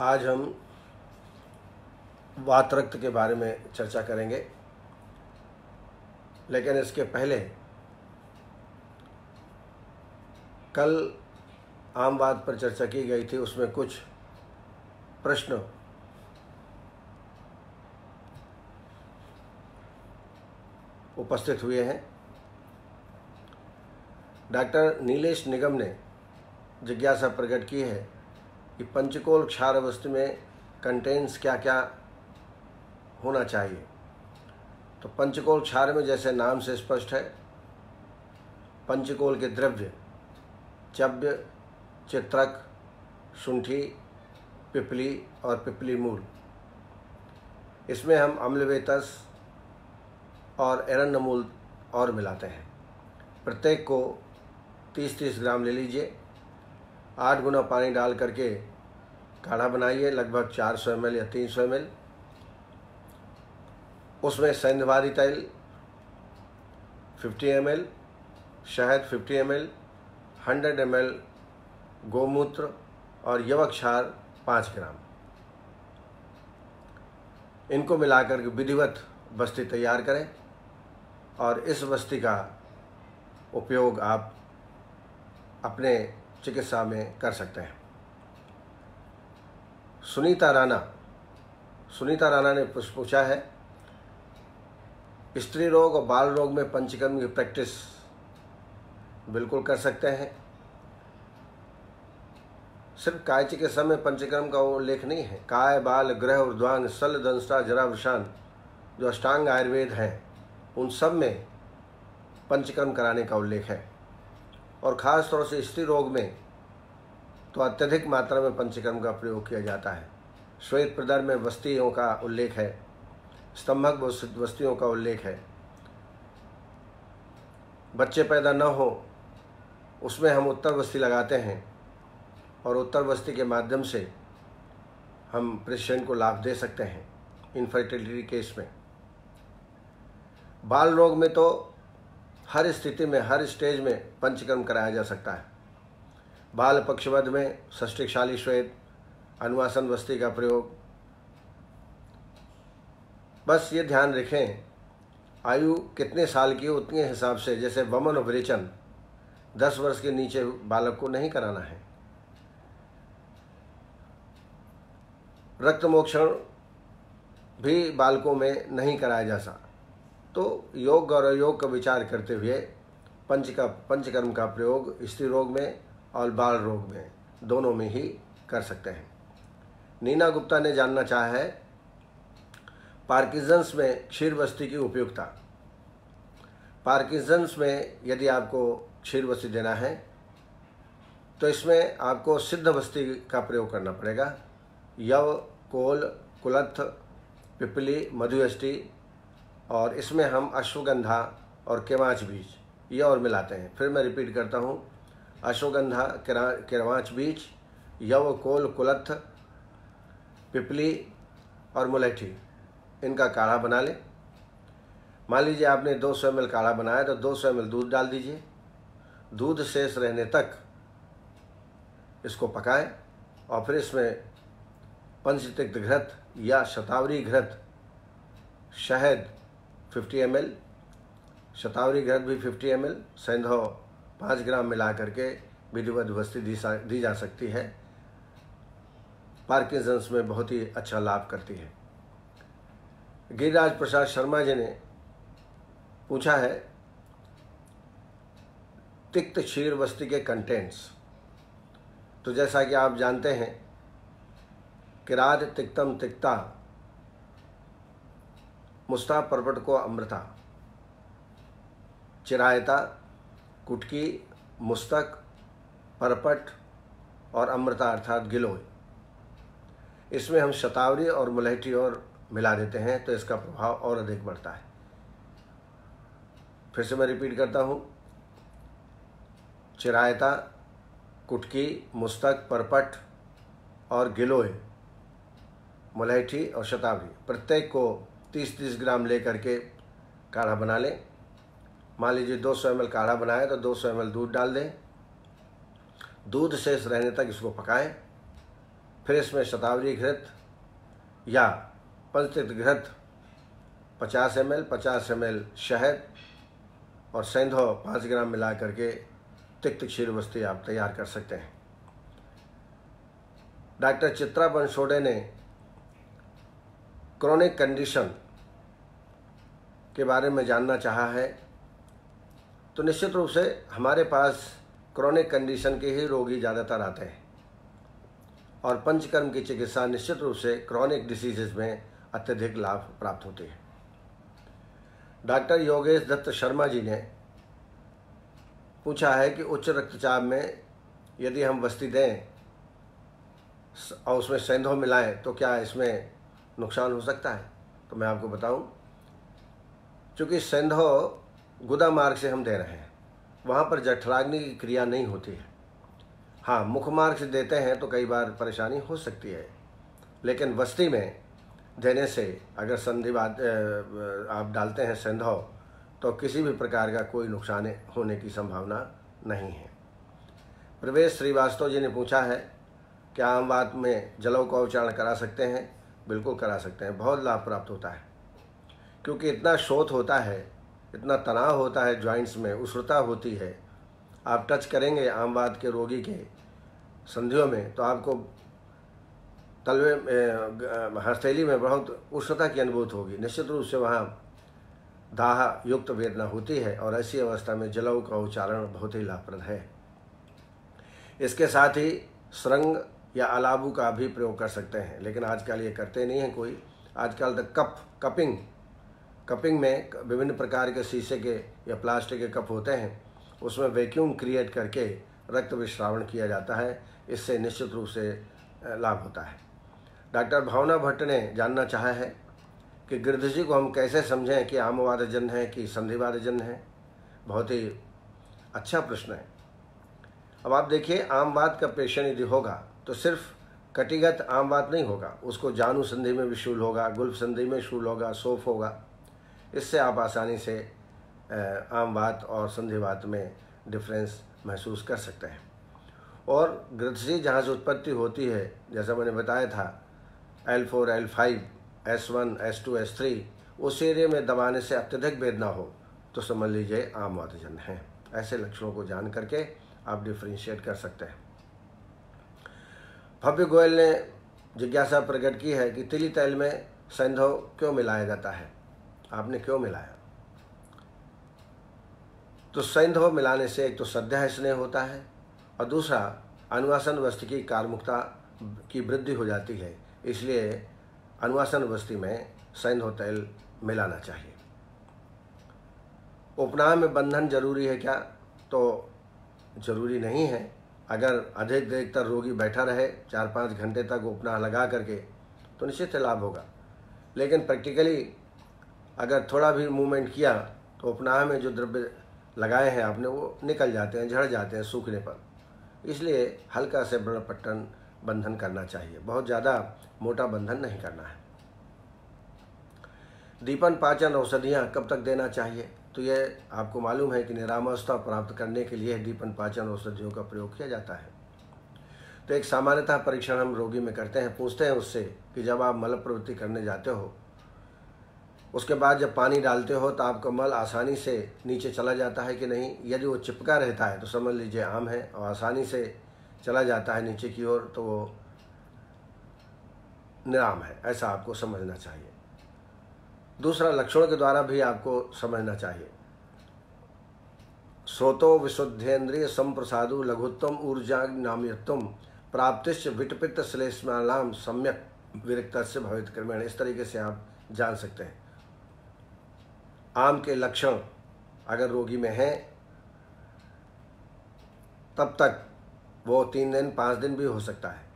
आज हम वात रक्त के बारे में चर्चा करेंगे लेकिन इसके पहले कल आम बात पर चर्चा की गई थी उसमें कुछ प्रश्न उपस्थित हुए हैं डॉक्टर नीलेश निगम ने जिज्ञासा प्रकट की है कि पंचकोल क्षार वस्तु में कंटेंट्स क्या क्या होना चाहिए तो पंचकोल क्षार में जैसे नाम से स्पष्ट है पंचकोल के द्रव्य चव्य चित्रक सुंठी पिपली और पिपली मूल इसमें हम अम्लवेतस और एरन मूल और मिलाते हैं प्रत्येक को 30-30 ग्राम ले लीजिए आठ गुना पानी डाल करके काढ़ा बनाइए लगभग चार सौ एम या तीन सौ एम उसमें सैंधवादी तेल फिफ्टी एम शहद fifty M L hundred M गोमूत्र और यवक क्षार पाँच ग्राम इनको मिलाकर के विधिवत बस्ती तैयार करें और इस बस्ती का उपयोग आप अपने चिकित्सा में कर सकते हैं सुनीता राणा सुनीता राणा ने पूछा है स्त्री रोग और बाल रोग में पंचकर्म की प्रैक्टिस बिल्कुल कर सकते हैं सिर्फ काय चिकित्सा में पंचकर्म का उल्लेख नहीं है काय बाल ग्रह उर्ध्वान सल दंस्टा जरा वृषान जो अष्टांग आयुर्वेद हैं उन सब में पंचकर्म कराने का उल्लेख है और ख़ास तौर से स्त्री रोग में तो अत्यधिक मात्रा में पंचकर्म का प्रयोग किया जाता है श्वेत प्रदर में बस्तियों का उल्लेख है स्तंभक वस्तियों का उल्लेख है बच्चे पैदा न हो उसमें हम उत्तर वस्ती लगाते हैं और उत्तर वस्ती के माध्यम से हम पेशेंट को लाभ दे सकते हैं इनफर्टिलिटी केस में बाल रोग में तो हर स्थिति में हर स्टेज में पंचकर्म कराया जा सकता है बाल पक्षवध में सृष्टिशाली श्वेत अनुवासन वस्ती का प्रयोग बस ये ध्यान रखें आयु कितने साल की हो उतने हिसाब से जैसे वमन उपरेचन दस वर्ष के नीचे बालक को नहीं कराना है रक्त मोक्षण भी बालकों में नहीं कराया जा सकता तो योग और अयोग का विचार करते हुए पंच का पंचकर्म का प्रयोग स्त्री रोग में और बाल रोग में दोनों में ही कर सकते हैं नीना गुप्ता ने जानना चाहा है पार्किंसंस में क्षीर बस्ती की उपयोगता पार्किंसंस में यदि आपको क्षीर बस्ती देना है तो इसमें आपको सिद्ध बस्ती का प्रयोग करना पड़ेगा यव कोल कुलथ पिपली मधुअष्टी और इसमें हम अश्वगंधा और केवाच बीज ये और मिलाते हैं फिर मैं रिपीट करता हूँ अश्वगंधा केवाच बीज यव कोल कुलत्थ पिपली और मुलेठी इनका काढ़ा बना लें मान लीजिए आपने 200 सौ एम काढ़ा बनाया तो 200 सौ दूध डाल दीजिए दूध शेष रहने तक इसको पकाएं और फिर इसमें पंचतिक्त घृत या शतावरी घृत शहद 50 एम एल शतावरी घृत भी 50 एम एल सेंधो पाँच ग्राम मिला करके विधिवत वस्ती दी, दी जा सकती है पार्किंसंस में बहुत ही अच्छा लाभ करती है गिरिराज प्रसाद शर्मा जी ने पूछा है तिक्त क्षीर वस्ती के कंटेंट्स तो जैसा कि आप जानते हैं किराज तिक्तम तिक्ता मुस्ता पर्वत को अमृता चिरायता कुटकी मुस्तक परपट और अमृता अर्थात गिलोय इसमें हम शतावरी और मलहटी और मिला देते हैं तो इसका प्रभाव और अधिक बढ़ता है फिर से मैं रिपीट करता हूँ चिरायता कुटकी मुस्तक परपट और गिलोय मलहटी और शतावरी प्रत्येक को तीस तीस ग्राम ले करके काढ़ा बना लें मान लीजिए दो सौ एम काढ़ा बनाए तो दो सौ एम दूध डाल दें दूध शेष रहने तक इसको पकाएं फिर इसमें शतावरी घृत या पंचतीर्थ घृत पचास एम एल पचास एम एल शहद और सेंधो पाँच ग्राम मिला करके तिक्त क्षीर वस्ती आप तैयार कर सकते हैं डॉक्टर चित्रा बंसोडे ने क्रोनिक कंडीशन के बारे में जानना चाहा है तो निश्चित रूप से हमारे पास क्रॉनिक कंडीशन के ही रोगी ज़्यादातर आते हैं और पंचकर्म की चिकित्सा निश्चित रूप से क्रॉनिक डिसीजेज में अत्यधिक लाभ प्राप्त होती है डॉक्टर योगेश दत्त शर्मा जी ने पूछा है कि उच्च रक्तचाप में यदि हम बस्ती दें और उसमें सेंधों मिलाएं तो क्या इसमें नुकसान हो सकता है तो मैं आपको बताऊं चूँकि सेंधो गुदा मार्ग से हम दे रहे हैं वहाँ पर जठराग्नि की क्रिया नहीं होती है हाँ मुख मार्ग से देते हैं तो कई बार परेशानी हो सकती है लेकिन वस्ती में देने से अगर संधिवाद आप डालते हैं सेंधो तो किसी भी प्रकार का कोई नुकसान होने की संभावना नहीं है प्रवेश श्रीवास्तव जी ने पूछा है क्या आम बात में जलव का उच्चारण करा सकते हैं बिल्कुल करा सकते हैं बहुत लाभ प्राप्त होता है क्योंकि इतना शोध होता है इतना तनाव होता है जॉइंट्स में उष्णता होती है आप टच करेंगे आमवाद के रोगी के संधियों में तो आपको तलवे में हथेली में बहुत उष्णता की अनुभूत होगी निश्चित रूप से वहाँ दाह युक्त वेदना होती है और ऐसी अवस्था में जलव का उच्चारण बहुत ही लाभप्रद है इसके साथ ही सुरंग या अलाबू का भी प्रयोग कर सकते हैं लेकिन आजकल ये करते नहीं हैं कोई आजकल द कप कपिंग कपिंग में विभिन्न प्रकार के शीशे के या प्लास्टिक के कप होते हैं उसमें वैक्यूम क्रिएट करके रक्त विश्रावण किया जाता है इससे निश्चित रूप से लाभ होता है डॉक्टर भावना भट्ट ने जानना चाहा है कि गिरध जी को हम कैसे समझें कि आमवाद जन्म है कि संधिवाद जन्म है बहुत ही अच्छा प्रश्न है अब आप देखिए आमवाद का पेशेंट यदि होगा तो सिर्फ कटिगत आमवाद नहीं होगा उसको जानू संधि में भी शूल होगा गुल्फ संधि में शूल होगा सोफ होगा इससे आप आसानी से आम बात और संधिवात में डिफरेंस महसूस कर सकते हैं और ग्रथसी जहाँ से उत्पत्ति होती है जैसा मैंने बताया था L four L five S one S two S three उस एरिए में दबाने से अत्यधिक वेदना हो तो समझ लीजिए आम वातजन है ऐसे लक्षणों को जान करके आप डिफ्रेंशिएट कर सकते हैं भव्य गोयल ने जिज्ञासा प्रकट की है कि तिली तैल में संधो क्यों मिलाया जाता है आपने क्यों मिलाया तो संधव मिलाने से एक तो सद्या स्नेह होता है और दूसरा अनुवासन वस्ती की कारमुखता की वृद्धि हो जाती है इसलिए अनुवासन वस्ती में संधव तेल मिलाना चाहिए उपनाम में बंधन जरूरी है क्या तो जरूरी नहीं है अगर अधिक देर तक रोगी बैठा रहे चार पाँच घंटे तक उपनाह लगा करके तो निश्चित लाभ होगा लेकिन प्रैक्टिकली अगर थोड़ा भी मूवमेंट किया तो उपनाह में जो द्रव्य लगाए हैं आपने वो निकल जाते हैं झड़ जाते हैं सूखने पर इसलिए हल्का से व्रण पट्टन बंधन करना चाहिए बहुत ज़्यादा मोटा बंधन नहीं करना है दीपन पाचन औषधियाँ कब तक देना चाहिए तो ये आपको मालूम है कि निरामस्था प्राप्त करने के लिए दीपन पाचन औषधियों का प्रयोग किया जाता है तो एक सामान्यतः परीक्षण हम रोगी में करते हैं पूछते हैं उससे कि जब आप मल प्रवृत्ति करने जाते हो उसके बाद जब पानी डालते हो तो आपका मल आसानी से नीचे चला जाता है कि नहीं यदि वो चिपका रहता है तो समझ लीजिए आम है और आसानी से चला जाता है नीचे की ओर तो वो निराम है ऐसा आपको समझना चाहिए दूसरा लक्षणों के द्वारा भी आपको समझना चाहिए स्रोतो विशुद्धेन्द्रिय संप्रसादु लघुत्तम ऊर्जा नाम्यत्म प्राप्तिश्च विटपित श्लेष्मालाम सम्यक विरक्त से भवित क्रमेण इस तरीके से आप जान सकते हैं आम के लक्षण अगर रोगी में हैं तब तक वो तीन दिन पाँच दिन भी हो सकता है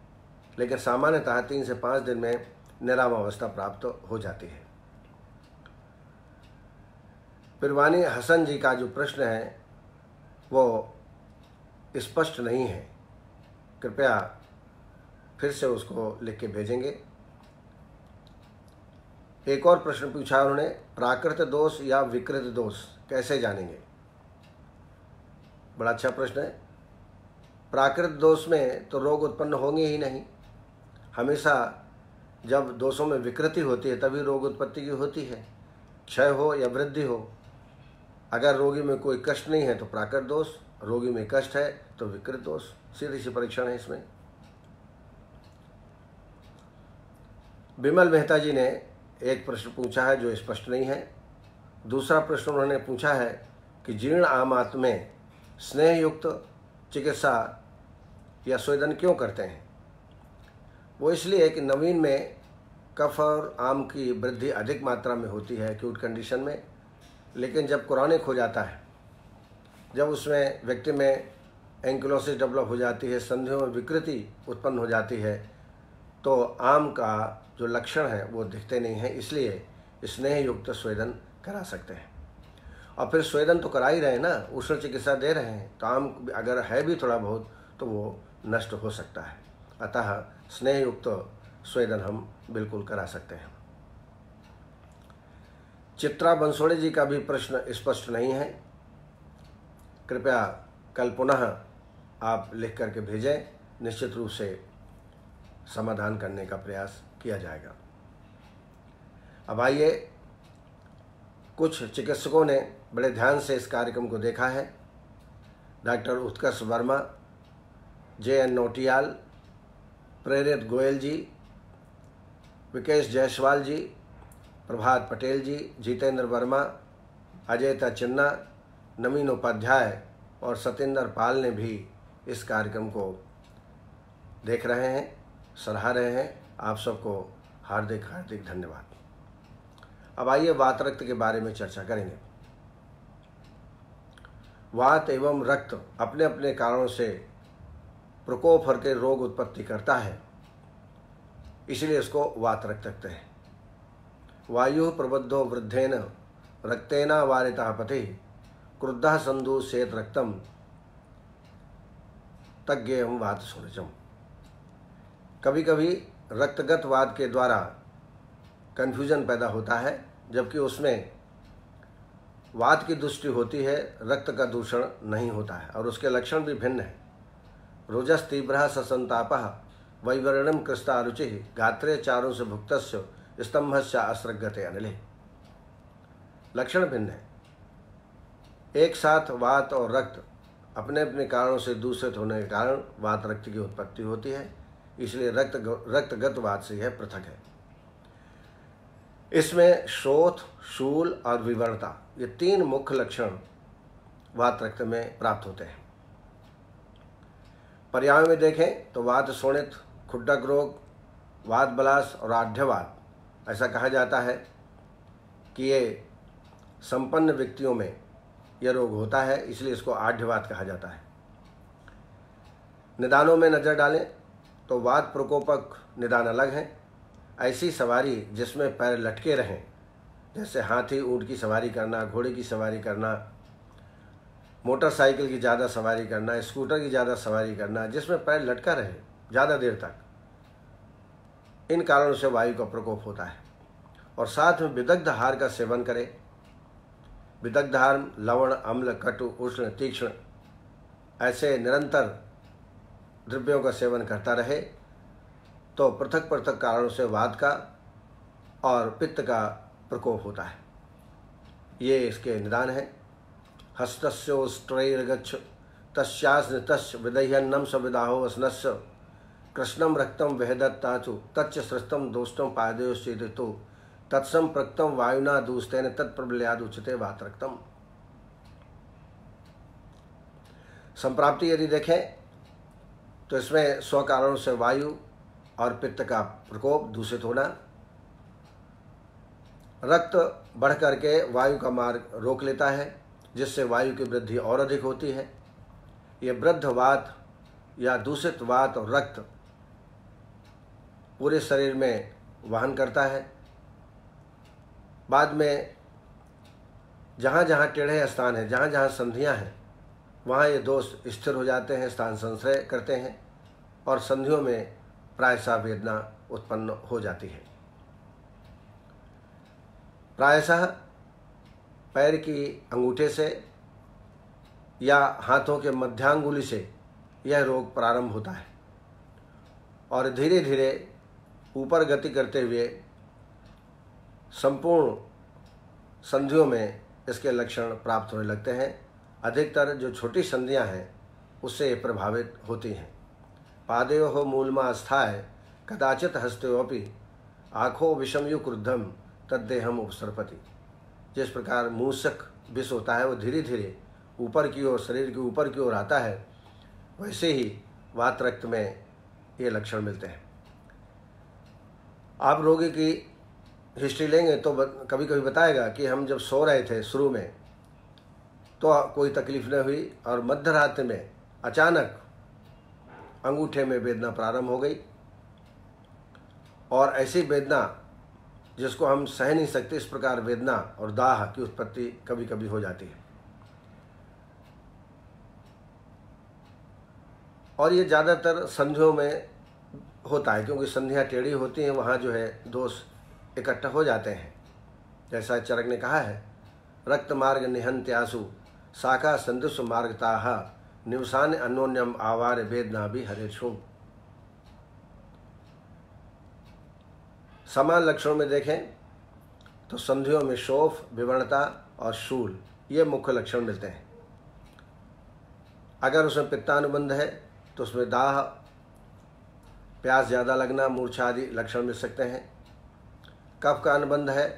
लेकिन सामान्यतः तीन से पाँच दिन में निरामावस्था प्राप्त हो जाती है पिरवानी हसन जी का जो प्रश्न है वो स्पष्ट नहीं है कृपया फिर से उसको लिख के भेजेंगे एक और प्रश्न पूछा उन्होंने प्राकृत दोष या विकृत दोष कैसे जानेंगे बड़ा अच्छा प्रश्न है प्राकृत दोष में तो रोग उत्पन्न होंगे ही नहीं हमेशा जब दोषों में विकृति होती है तभी रोग उत्पत्ति की होती है क्षय हो या वृद्धि हो अगर रोगी में कोई कष्ट नहीं है तो प्राकृत दोष रोगी में कष्ट है तो विकृत दोष सीधी सी परीक्षण है इसमें बिमल मेहता जी ने एक प्रश्न पूछा है जो स्पष्ट नहीं है दूसरा प्रश्न उन्होंने पूछा है कि जीर्ण आम में स्नेहयुक्त चिकित्सा या स्वेदन क्यों करते हैं वो इसलिए कि नवीन में कफ और आम की वृद्धि अधिक मात्रा में होती है एक्यूट कंडीशन में लेकिन जब कुरानिक हो जाता है जब उसमें व्यक्ति में एंकुलोसिस डेवलप हो जाती है संधियों में विकृति उत्पन्न हो जाती है तो आम का जो लक्षण हैं वो दिखते नहीं हैं इसलिए स्नेह युक्त स्वेदन करा सकते हैं और फिर स्वेदन तो करा ही रहे ना उष्ण चिकित्सा दे रहे हैं काम अगर है भी थोड़ा बहुत तो वो नष्ट हो सकता है अतः स्नेह युक्त स्वेदन हम बिल्कुल करा सकते हैं चित्रा बंसोड़े जी का भी प्रश्न स्पष्ट नहीं है कृपया कल पुनः आप लिख करके भेजें निश्चित रूप से समाधान करने का प्रयास किया जाएगा अब आइए कुछ चिकित्सकों ने बड़े ध्यान से इस कार्यक्रम को देखा है doctor Utkarsh Verma J N Nautiyal Prerit Goyal जी विकेश जायसवाल जी प्रभात पटेल जी जितेंद्र वर्मा अजय चिन्ना नवीन उपाध्याय और सतेंद्र पाल ने भी इस कार्यक्रम को देख रहे हैं सराह रहे हैं आप सबको हार्दिक हार्दिक धन्यवाद अब आइए वात रक्त के बारे में चर्चा करेंगे वात एवं रक्त अपने अपने कारणों से प्रकोप हर के रोग उत्पत्ति करता है इसलिए इसको वात रक्त रखते हैं वायु प्रबद्धो वृद्धेन रक्तेना वारिता पति क्रुद्धा संधु सेत रक्तम तज्ञ एवं वात सूर्यजम कभी कभी रक्तगतवाद के द्वारा कन्फ्यूजन पैदा होता है जबकि उसमें वाद की दृष्टि होती है रक्त का दूषण नहीं होता है और उसके लक्षण भी भिन्न है रोजस तीव्र ससंताप वैवरणम कृष्णा रुचि गात्रे चारों से भुक्त स्तंभ से अस्रगत अनिले लक्षण भिन्न है एक साथ वात और रक्त अपने अपने कारणों से दूषित होने के कारण वात रक्त की उत्पत्ति होती है इसलिए रक्त रक्तगतवाद से यह पृथक है इसमें शोथ शूल और विवरणता ये तीन मुख्य लक्षण वात रक्त में प्राप्त होते हैं पर्याय में देखें तो वात शोणित खुडक रोग वात बलास और आढ़्यवाद ऐसा कहा जाता है कि ये संपन्न व्यक्तियों में यह रोग होता है इसलिए इसको आढ़्यवाद कहा जाता है निदानों में नज़र डालें तो वाद प्रकोपक निदान अलग हैं ऐसी सवारी जिसमें पैर लटके रहें जैसे हाथी ऊँट की सवारी करना घोड़े की सवारी करना मोटरसाइकिल की ज़्यादा सवारी करना स्कूटर की ज़्यादा सवारी करना जिसमें पैर लटका रहे ज़्यादा देर तक इन कारणों से वायु का प्रकोप होता है और साथ में विदग्ध हार का सेवन करें विदग्ध हार लवण अम्ल कटु उष्ण तीक्ष्ण ऐसे निरंतर द्रव्यों का सेवन करता रहे तो पृथक पृथक कारणों से वाद का और पित्त का प्रकोप होता है ये इसके निदान है हस्तस्योस्त्रैर्गच्छ तस्यास्न तस् विदह्यन्नम सविदाहो वसनस् कृष्णम रक्तम वेहदत्ताचु तच्च सृष्टम दोष्टम तो तत्सम प्रक्तम वायुना दूषतेन वात रक्तम संप्राप्ति यदि देखें तो इसमें स्व कारणों से वायु और पित्त का प्रकोप दूषित होना रक्त बढ़ करके वायु का मार्ग रोक लेता है जिससे वायु की वृद्धि और अधिक होती है ये वृद्ध वात या दूषित वात और रक्त पूरे शरीर में वहन करता है बाद में जहाँ जहाँ टेढ़े स्थान है जहाँ जहाँ संधियाँ हैं वहाँ ये दोष स्थिर हो जाते हैं स्थान संशय करते हैं और संधियों में प्रायशः वेदना उत्पन्न हो जाती है प्रायशः पैर की अंगूठे से या हाथों के मध्यांगुली से यह रोग प्रारंभ होता है और धीरे धीरे ऊपर गति करते हुए संपूर्ण संधियों में इसके लक्षण प्राप्त होने लगते हैं अधिकतर जो छोटी संधियां हैं उससे प्रभावित होती हैं पादयो हो मूलमा अस्थाय कदाचित हस्तोपि आँखों विषमयु क्रुद्धम तद्देहम उपसरपति जिस प्रकार मूसक विष होता है वो धीरे धीरे ऊपर की ओर शरीर के ऊपर की ओर आता है वैसे ही वात रक्त में ये लक्षण मिलते हैं आप रोगी की हिस्ट्री लेंगे तो कभी कभी बताएगा कि हम जब सो रहे थे शुरू में तो कोई तकलीफ नहीं हुई और मध्य रात में अचानक अंगूठे में वेदना प्रारंभ हो गई और ऐसी वेदना जिसको हम सह नहीं सकते इस प्रकार वेदना और दाह की उत्पत्ति कभी कभी हो जाती है और ये ज़्यादातर संधियों में होता है क्योंकि संधियाँ टेढ़ी होती हैं वहाँ जो है दोष इकट्ठा हो जाते हैं जैसा चरक ने कहा है रक्त मार्ग आंसू साका संतुष्ट मार्गता निवसान अन्योन्यम आवार वेदना भी हरे छो समान लक्षणों में देखें तो संधियों में शोफ विवर्णता और शूल ये मुख्य लक्षण मिलते हैं अगर उसमें पित्तानुबंध है तो उसमें दाह प्यास ज़्यादा लगना मूर्छा आदि लक्षण मिल सकते हैं कफ का अनुबंध है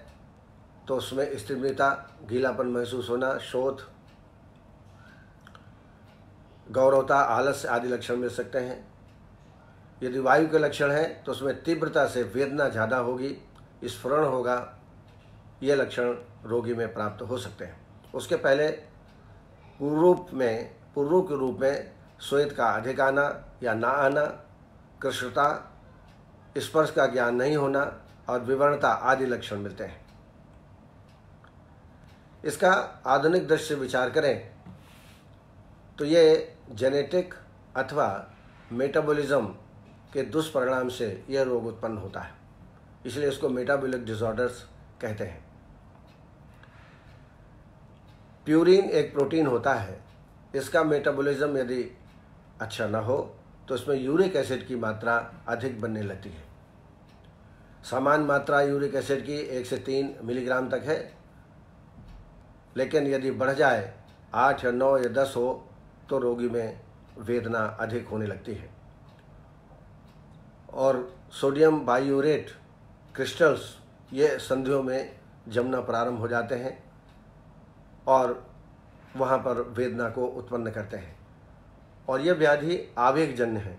तो उसमें स्त्रीता गीलापन महसूस होना शोध गौरवता आलस्य आदि लक्षण मिल सकते हैं यदि वायु के लक्षण हैं तो उसमें तीव्रता से वेदना ज़्यादा होगी स्फुरण होगा ये लक्षण रोगी में प्राप्त हो सकते हैं उसके पहले पूर्वरूप में पूर्व के रूप में श्वेत का अधिक आना या ना आना कृष्णता स्पर्श का ज्ञान नहीं होना और विवरणता आदि लक्षण मिलते हैं इसका आधुनिक दृश्य विचार करें तो ये जेनेटिक अथवा मेटाबॉलिज्म के दुष्परिणाम से यह रोग उत्पन्न होता है इसलिए इसको मेटाबॉलिक डिसऑर्डर्स कहते हैं प्यूरिन एक प्रोटीन होता है इसका मेटाबॉलिज्म यदि अच्छा ना हो तो इसमें यूरिक एसिड की मात्रा अधिक बनने लगती है सामान्य मात्रा यूरिक एसिड की एक से तीन मिलीग्राम तक है लेकिन यदि बढ़ जाए आठ या नौ या दस हो तो रोगी में वेदना अधिक होने लगती है और सोडियम बायूरेट क्रिस्टल्स ये संधियों में जमना प्रारंभ हो जाते हैं और वहाँ पर वेदना को उत्पन्न करते हैं और यह व्याधि आवेगजन्य है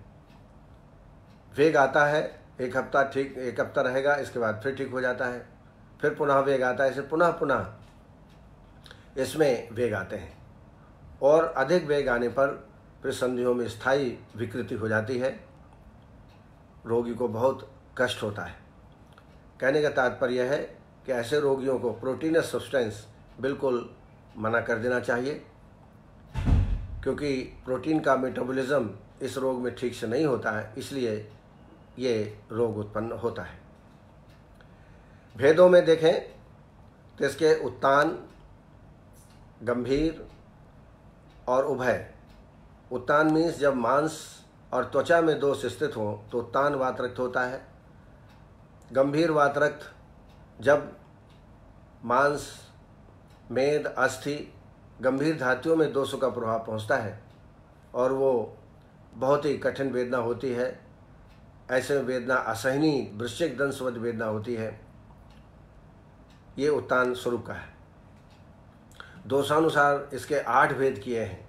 वेग आता है एक हफ्ता ठीक एक हफ्ता रहेगा इसके बाद फिर ठीक हो जाता है फिर पुनः वेग आता है इसे पुनः पुनः इसमें वेग आते हैं और अधिक वेग आने पर प्रसंधियों में स्थायी विकृति हो जाती है रोगी को बहुत कष्ट होता है कहने का तात्पर्य है कि ऐसे रोगियों को प्रोटीनस सब्सटेंस बिल्कुल मना कर देना चाहिए क्योंकि प्रोटीन का मेटाबॉलिज्म इस रोग में ठीक से नहीं होता है इसलिए ये रोग उत्पन्न होता है भेदों में देखें तो इसके उत्तान गंभीर और उभय उत्तान मीन्स जब मांस और त्वचा में दोष स्थित हो तो तान वात रक्त होता है गंभीर वात रक्त जब मांस मेद अस्थि गंभीर धातुओं में दोषों का प्रभाव पहुंचता है और वो बहुत ही कठिन वेदना होती है ऐसे में वेदना असहनीय वृश्चिक दंशवध वेदना होती है ये उत्तान स्वरूप का है दोषानुसार इसके आठ भेद किए हैं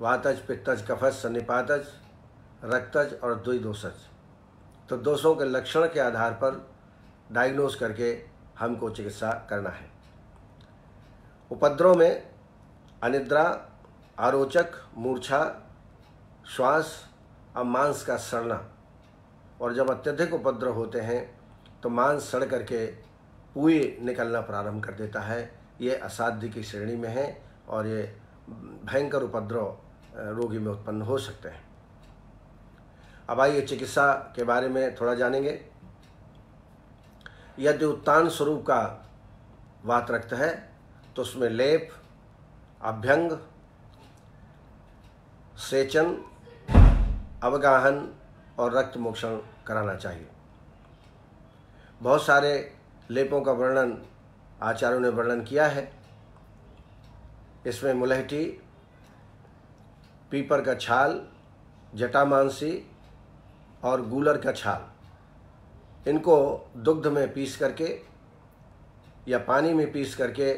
वातज पित्तज कफज सन्निपातज रक्तज और द्विदोषज तो दोषों के लक्षण के आधार पर डायग्नोस करके हमको चिकित्सा करना है उपद्रव में अनिद्रा आरोचक मूर्छा श्वास और मांस का सड़ना और जब अत्यधिक उपद्रव होते हैं तो मांस सड़ करके पूए निकलना प्रारंभ कर देता है ये असाध्य की श्रेणी में है और ये भयंकर उपद्रव रोगी में उत्पन्न हो सकते हैं अब आइए चिकित्सा के बारे में थोड़ा जानेंगे यदि उत्तान स्वरूप का वात रक्त है तो उसमें लेप अभ्यंग सेचन अवगाहन और रक्त मोक्षण कराना चाहिए बहुत सारे लेपों का वर्णन आचार्यों ने वर्णन किया है इसमें मुलहटी पीपर का छाल जटामांसी और गूलर का छाल इनको दुग्ध में पीस करके या पानी में पीस करके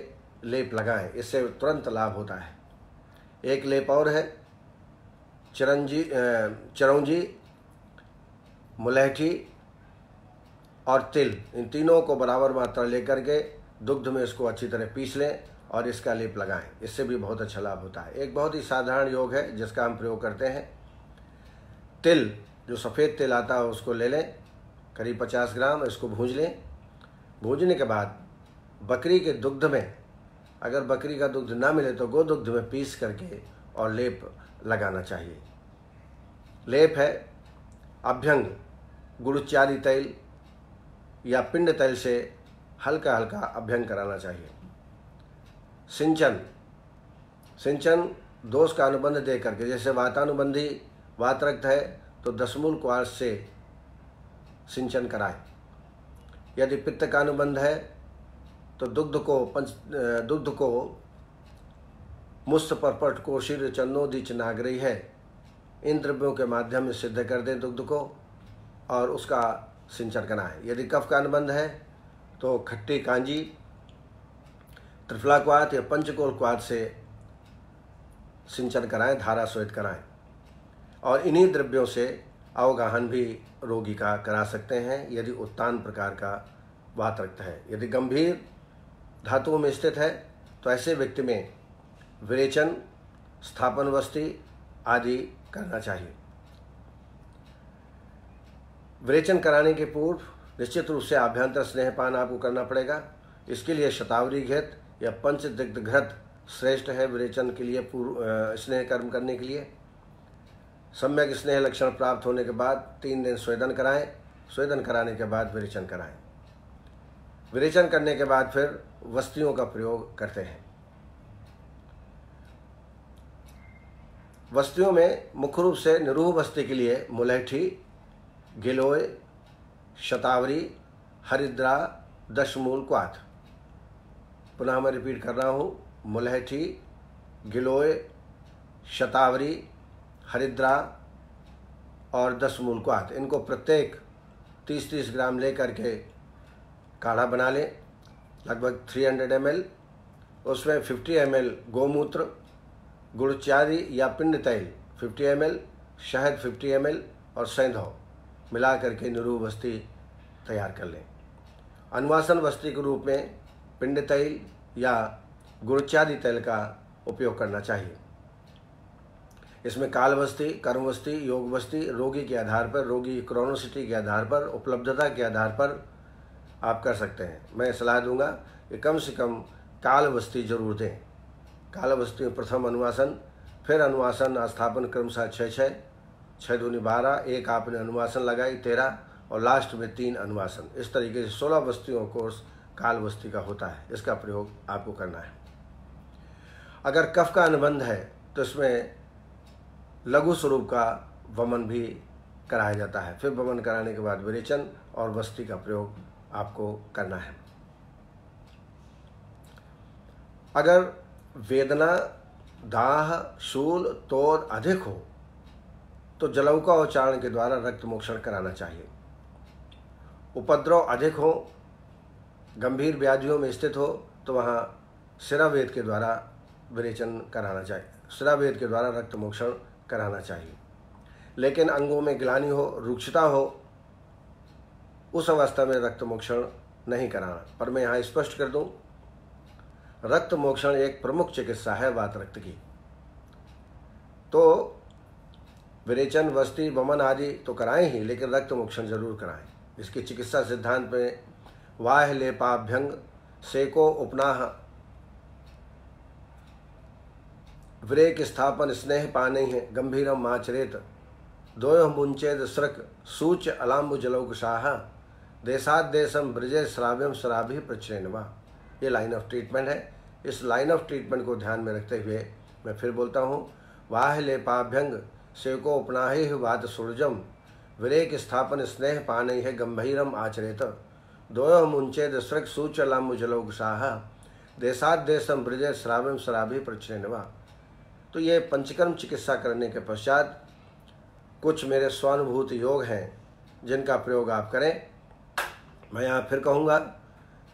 लेप लगाएं इससे तुरंत लाभ होता है एक लेप और है चरंजी चरौंजी मुलहठी और तिल इन तीनों को बराबर मात्रा लेकर के दुग्ध में इसको अच्छी तरह पीस लें और इसका लेप लगाएं इससे भी बहुत अच्छा लाभ होता है एक बहुत ही साधारण योग है जिसका हम प्रयोग करते हैं तिल जो सफ़ेद तिल आता है उसको ले लें करीब पचास ग्राम इसको भूज लें भूजने के बाद बकरी के दुग्ध में अगर बकरी का दुग्ध ना मिले तो गो दुग्ध में पीस करके और लेप लगाना चाहिए लेप है अभ्यंग गुड़चारी तेल या पिंड तेल से हल्का हल्का अभ्यंग कराना चाहिए सिंचन सिंचन दोष का अनुबंध दे करके जैसे वातानुबंधी वात रक्त है तो दसमूल क्वार से सिंचन कराए यदि पित्त का अनुबंध है तो दुग्ध को पंच दुग्ध को मुस्त परपट शीर चन्नोदीच नागरी है इन द्रव्यों के माध्यम से सिद्ध कर दें दुग्ध को और उसका सिंचन कराएं यदि कफ का अनुबंध है तो खट्टी कांजी त्रिफला क्वात या पंचकोल क्वात से सिंचन कराएं धारा श्वेत कराएं और इन्हीं द्रव्यों से अवगाहन भी रोगी का करा सकते हैं यदि उत्तान प्रकार का वात रक्त है यदि गंभीर धातुओं में स्थित है तो ऐसे व्यक्ति में विरेचन स्थापन वस्ती आदि करना चाहिए विरेचन कराने के पूर्व निश्चित रूप से आभ्यंतर स्नेह पान आपको करना पड़ेगा इसके लिए शतावरी घृत या पंच घृत श्रेष्ठ है विरेचन के लिए पूर्व स्नेह कर्म करने के लिए सम्यक स्नेह लक्षण प्राप्त होने के बाद तीन दिन स्वेदन कराएं स्वेदन कराने के बाद विरेचन कराएं विरेचन करने के बाद फिर वस्तियों का प्रयोग करते हैं वस्तियों में मुख्य रूप से निरूह वस्ती के लिए मुलैठी गिलोय शतावरी हरिद्रा दशमूल क्वाथ पुनः मैं रिपीट कर रहा हूँ मुलहठी गिलोय शतावरी हरिद्रा और दशमूल क्वाथ इनको प्रत्येक तीस तीस ग्राम ले करके काढ़ा बना लें लगभग थ्री हंड्रेड एम उसमें फिफ्टी एम गोमूत्र गुड़चारी या पिंड तेल फिफ्टी एम शहद फिफ्टी एम और सैंधव मिला करके निरूह बस्ती तैयार कर लें अनुवासन बस्ती के रूप में पिंड तेल या गुड़चादी तेल का उपयोग करना चाहिए इसमें काल बस्ती कर्म बस्ती योग बस्ती रोगी के आधार पर रोगी क्रोनोसिटी के आधार पर उपलब्धता के आधार पर आप कर सकते हैं मैं सलाह दूंगा कि कम से कम काल बस्ती जरूर दें काल बस्ती में प्रथम अनुवासन फिर अनुवासन स्थापन क्रमशः छः छः छः दूनी बारह एक आपने अनुवासन लगाई तेरह और लास्ट में तीन अनुवासन इस तरीके से सोलह बस्तियों कोर्स काल बस्ती का होता है इसका प्रयोग आपको करना है अगर कफ का अनुबंध है तो इसमें लघु स्वरूप का वमन भी कराया जाता है फिर वमन कराने के बाद विरेचन और बस्ती का प्रयोग आपको करना है अगर वेदना दाह शूल तोर अधिक हो तो जलऊ का उच्चारण के द्वारा रक्त मोक्षण कराना चाहिए उपद्रव अधिक हो गंभीर व्याधियों में स्थित हो तो वहाँ सिरावेद के द्वारा विरेचन कराना चाहिए सिरावेद के द्वारा रक्त मोक्षण कराना चाहिए लेकिन अंगों में ग्लानी हो रुक्षता हो उस अवस्था में रक्त मोक्षण नहीं कराना पर मैं यहाँ स्पष्ट कर दूँ रक्त मोक्षण एक प्रमुख चिकित्सा है वात रक्त की तो विरेचन वस्ती वमन आदि तो कराएं ही लेकिन रक्त मोक्षण जरूर कराएं इसके चिकित्सा सिद्धांत में वाह लेपाभ्यंग सेको उपनाह व्रेक स्थापन स्नेह पाने हैं गंभीरम माचरेत दोयो मुंचेद सृक सूच अलाम्बु जलौकशाह देशादेशम ब्रजे श्राव्यम श्राभी वाह ये लाइन ऑफ ट्रीटमेंट है इस लाइन ऑफ ट्रीटमेंट को ध्यान में रखते हुए मैं फिर बोलता हूँ वाह लेपाभ्यंग सेवको ही वाद सुरजम विरेक स्थापन स्नेह पाने है गंभीरम आचरेत मुंचे मुंचेद सृक् सुचलम साह साहा देशम हृदय श्रावम श्राभि प्रचनवा तो ये पंचकर्म चिकित्सा करने के पश्चात कुछ मेरे स्वानुभूत योग हैं जिनका प्रयोग आप करें मैं यहाँ फिर कहूँगा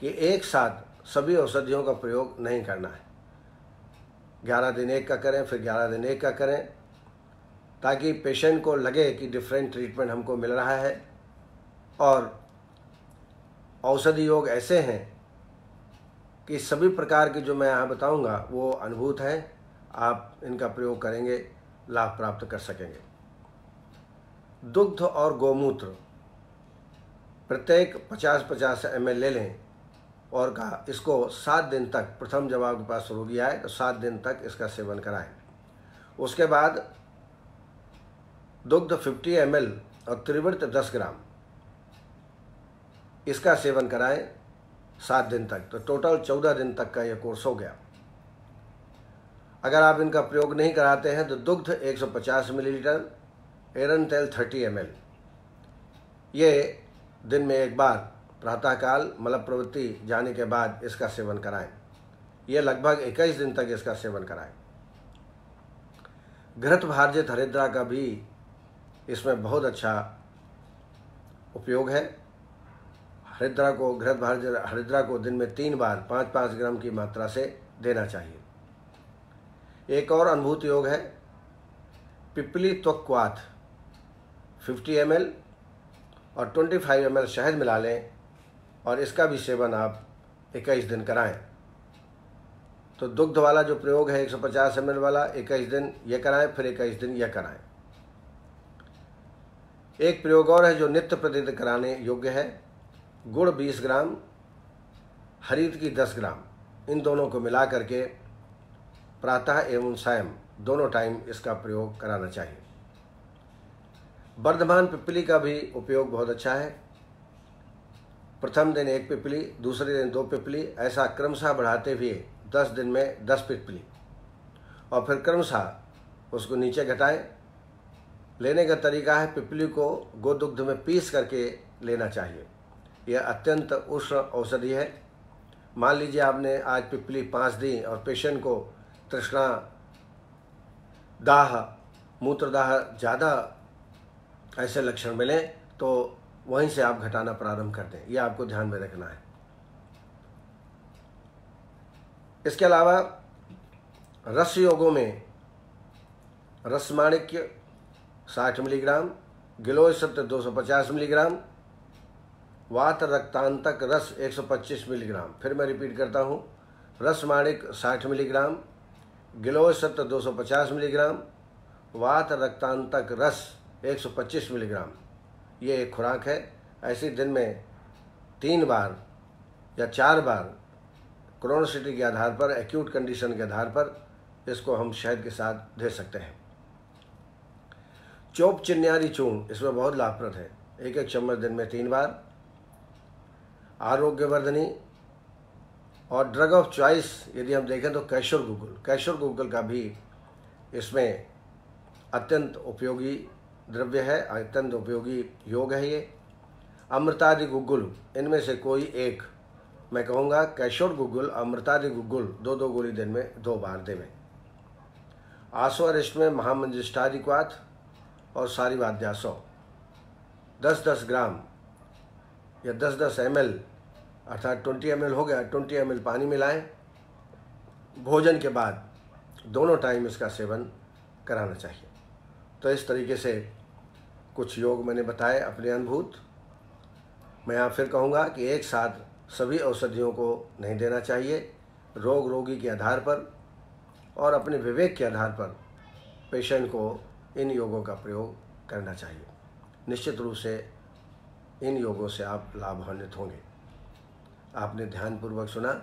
कि एक साथ सभी औषधियों का प्रयोग नहीं करना है ग्यारह दिन एक का करें फिर ग्यारह दिन एक का करें ताकि पेशेंट को लगे कि डिफरेंट ट्रीटमेंट हमको मिल रहा है और औषधि योग ऐसे हैं कि सभी प्रकार के जो मैं यहाँ बताऊँगा वो अनुभूत हैं आप इनका प्रयोग करेंगे लाभ प्राप्त कर सकेंगे दुग्ध और गौमूत्र प्रत्येक 50-50 एम ले लें और कहा इसको सात दिन तक प्रथम जब आपके पास रोगी आए तो सात दिन तक इसका सेवन कराएं उसके बाद दुग्ध 50 एम और त्रिवृत 10 ग्राम इसका सेवन कराएं सात दिन तक तो टोटल चौदह दिन तक का यह कोर्स हो गया अगर आप इनका प्रयोग नहीं कराते हैं तो दुग्ध 150 मिलीलीटर एरन तेल 30 एम ये दिन में एक बार प्रातःकाल मलब प्रवृत्ति जाने के बाद इसका सेवन कराएं ये लगभग 21 दिन तक इसका सेवन कराएं घृत भारजित हरिद्रा का भी इसमें बहुत अच्छा उपयोग है हरिद्रा को घृत भर हरिद्रा को दिन में तीन बार पाँच पाँच ग्राम की मात्रा से देना चाहिए एक और अनुभूत योग है पिपली त्वक्वात 50 एम और 25 एम शहद मिला लें और इसका भी सेवन आप इक्कीस दिन कराएं तो दुग्ध वाला जो प्रयोग है 150 सौ वाला इक्कीस दिन यह कराएं फिर इक्कीस दिन यह कराएं एक प्रयोग और है जो नित्य प्रतिदिन कराने योग्य है गुड़ 20 ग्राम हरीद की 10 ग्राम इन दोनों को मिला करके प्रातः एवं सायं दोनों टाइम इसका प्रयोग कराना चाहिए वर्धमान पिपली का भी उपयोग बहुत अच्छा है प्रथम दिन एक पिपली दूसरे दिन दो पिपली ऐसा क्रमशः बढ़ाते हुए दस दिन में दस पिपली और फिर क्रमशः उसको नीचे घटाएं लेने का तरीका है पिपली को गोदुग्ध में पीस करके लेना चाहिए यह अत्यंत उष्ण औषधि है मान लीजिए आपने आज पिपली पाँच दी और पेशेंट को तृष्णा दाह मूत्रदाह ज़्यादा ऐसे लक्षण मिलें तो वहीं से आप घटाना प्रारंभ कर दें यह आपको ध्यान में रखना है इसके अलावा रस योगों में रसमाणिक्य साठ मिलीग्राम गिलोय सत्य 250 मिलीग्राम वात रक्तांतक रस 125 मिलीग्राम फिर मैं रिपीट करता हूँ रस माणिक 60 मिलीग्राम गिलोय सत्य 250 मिलीग्राम वात रक्तांतक रस 125 मिलीग्राम ये एक खुराक है ऐसे दिन में तीन बार या चार बार क्रोनोसिटी के आधार पर एक्यूट कंडीशन के आधार पर इसको हम शहद के साथ दे सकते हैं चोप चिन्यारी चूर्ण इसमें बहुत लाभप्रद है एक एक चम्मच दिन में तीन बार आरोग्यवर्धनी और ड्रग ऑफ चॉइस यदि हम देखें तो कैशोर गूगल कैशोर गूगल का भी इसमें अत्यंत उपयोगी द्रव्य है अत्यंत उपयोगी योग है ये अमृतादि गुगुल इनमें से कोई एक मैं कहूँगा कैशोर गुगुल अमृतादि गुगुल दो दो गोली दिन में दो बार देवें आसो अरिष्ट में महामंजिष्ठादिक्वाथ और सारी वाद्या सौ दस दस ग्राम या दस दस एम एल अर्थात ट्वेंटी एम हो गया ट्वेंटी एम पानी मिलाएं भोजन के बाद दोनों टाइम इसका सेवन कराना चाहिए तो इस तरीके से कुछ योग मैंने बताए अपने अनुभूत मैं यहाँ फिर कहूँगा कि एक साथ सभी औषधियों को नहीं देना चाहिए रोग रोगी के आधार पर और अपने विवेक के आधार पर पेशेंट को इन योगों का प्रयोग करना चाहिए निश्चित रूप से इन योगों से आप लाभान्वित होंगे आपने ध्यानपूर्वक सुना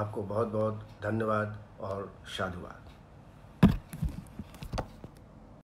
आपको बहुत बहुत धन्यवाद और साधुवाद